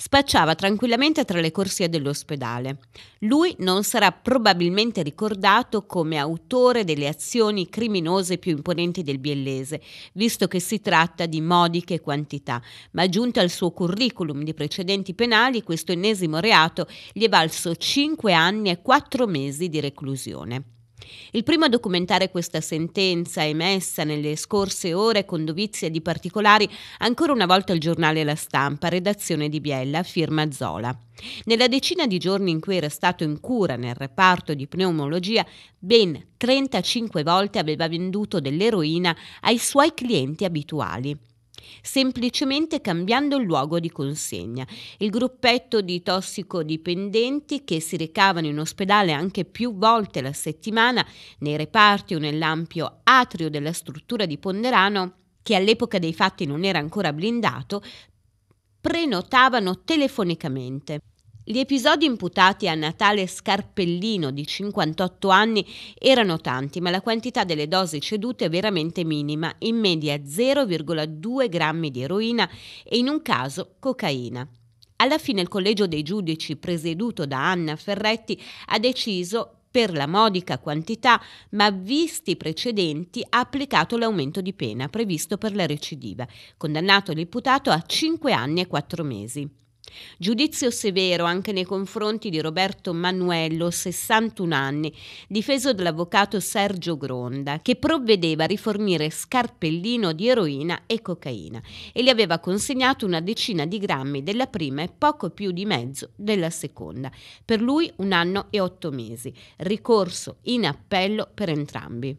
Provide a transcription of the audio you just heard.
spacciava tranquillamente tra le corsie dell'ospedale. Lui non sarà probabilmente ricordato come autore delle azioni criminose più imponenti del biellese, visto che si tratta di modiche quantità, ma giunto al suo curriculum di precedenti penali questo ennesimo reato gli è valso 5 anni e 4 mesi di reclusione. Il primo a documentare questa sentenza emessa nelle scorse ore con dovizia di particolari ancora una volta il giornale La Stampa, redazione di Biella, firma Zola. Nella decina di giorni in cui era stato in cura nel reparto di pneumologia, ben 35 volte aveva venduto dell'eroina ai suoi clienti abituali semplicemente cambiando il luogo di consegna. Il gruppetto di tossicodipendenti che si recavano in ospedale anche più volte la settimana nei reparti o nell'ampio atrio della struttura di Ponderano, che all'epoca dei fatti non era ancora blindato, prenotavano telefonicamente. Gli episodi imputati a Natale Scarpellino di 58 anni erano tanti, ma la quantità delle dosi cedute è veramente minima, in media 0,2 grammi di eroina e in un caso cocaina. Alla fine il collegio dei giudici presieduto da Anna Ferretti ha deciso per la modica quantità, ma visti i precedenti ha applicato l'aumento di pena previsto per la recidiva, condannato l'imputato a 5 anni e 4 mesi. Giudizio severo anche nei confronti di Roberto Manuello, 61 anni, difeso dall'avvocato Sergio Gronda, che provvedeva a rifornire scarpellino di eroina e cocaina e gli aveva consegnato una decina di grammi della prima e poco più di mezzo della seconda. Per lui un anno e otto mesi. Ricorso in appello per entrambi.